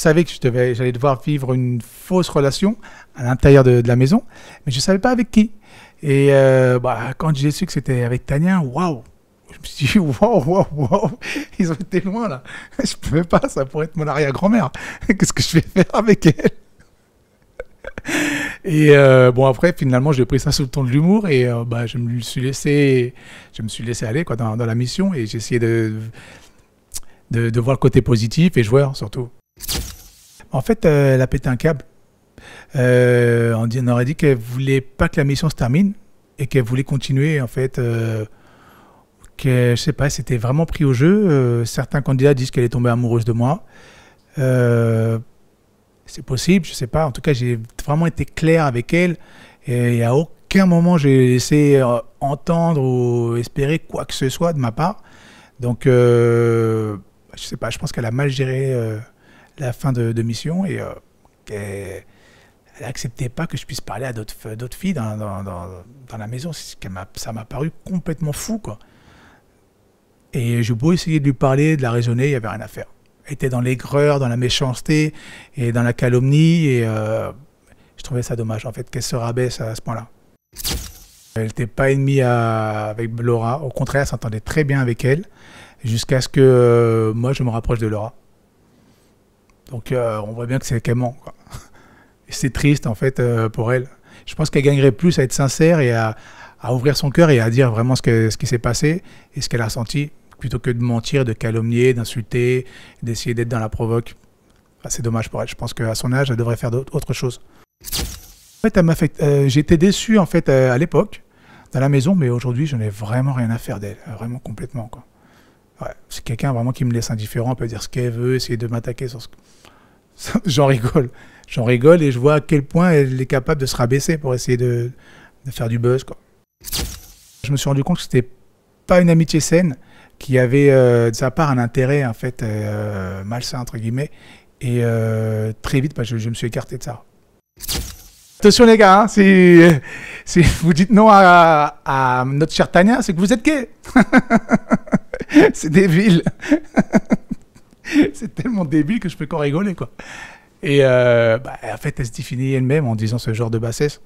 savais que je devais, j'allais devoir vivre une fausse relation à l'intérieur de, la maison, mais je ne savais pas avec qui. Et euh, bah, quand j'ai su que c'était avec Tania, waouh Je me suis dit, waouh, waouh, waouh Ils ont été loin là. Je ne pouvais pas, ça pourrait être mon arrière-grand-mère. Qu'est-ce que je vais faire avec elle et euh, bon après finalement j'ai pris ça sous le ton de l'humour et euh, bah, je me suis laissé je me suis laissé aller quoi dans, la mission et j'ai essayé de, de de voir le côté positif et joueur surtout. En fait, elle euh, a pété un câble. Euh, on, dit, aurait dit qu'elle voulait pas que la mission se termine et qu'elle voulait continuer en fait euh, que je sais pas, c'était vraiment pris au jeu. certains candidats disent qu'elle est tombée amoureuse de moi. c'est possible, je sais pas. En tout cas, j'ai vraiment été clair avec elle et à aucun moment j'ai laissé entendre ou espérer quoi que ce soit de ma part. Donc, je sais pas, je pense qu'elle a mal géré la fin de, mission et euh, elle n'acceptait pas que je puisse parler à d'autres filles dans, la maison. Ça m'a paru complètement fou, quoi. Et j'ai beau essayer de lui parler, de la raisonner, il n'y avait rien à faire. Elle était dans l'aigreur, dans la méchanceté et dans la calomnie. Et euh, je trouvais ça dommage, en fait, qu'elle se rabaisse à ce point-là. Elle n'était pas ennemie avec Laura. Au contraire, elle s'entendait très bien avec elle. Jusqu'à ce que euh, moi, je me rapproche de Laura. Donc euh, on voit bien que c'est ment. C'est triste en fait euh, pour elle. Je pense qu'elle gagnerait plus à être sincère et à, ouvrir son cœur et à dire vraiment ce, qui s'est passé et ce qu'elle a senti, plutôt que de mentir, de calomnier, d'insulter, d'essayer d'être dans la provoque. c'est dommage pour elle. Je pense qu'à son âge, elle devrait faire autre choses. En fait, euh, j'étais déçu en fait à l'époque dans la maison, mais aujourd'hui, je n'ai vraiment rien à faire d'elle, vraiment complètement quoi c'est quelqu'un vraiment qui me laisse indifférent, peut dire ce qu'elle veut, essayer de m'attaquer j'en rigole. J'en rigole et je vois à quel point elle est capable de se rabaisser pour essayer de, faire du buzz. Quoi. Je me suis rendu compte que c'était pas une amitié saine, qui avait euh, de sa part un intérêt en fait euh, malsain entre guillemets. Et euh, très vite, bah, je, me suis écarté de ça. Attention les gars, hein, si, vous dites non à, à notre cher Tania, c'est que vous êtes gay. c'est débile. c'est tellement débile que je peux qu'en rigoler, quoi. Et euh, bah, en fait, elle se définit elle-même en disant ce genre de bassesse.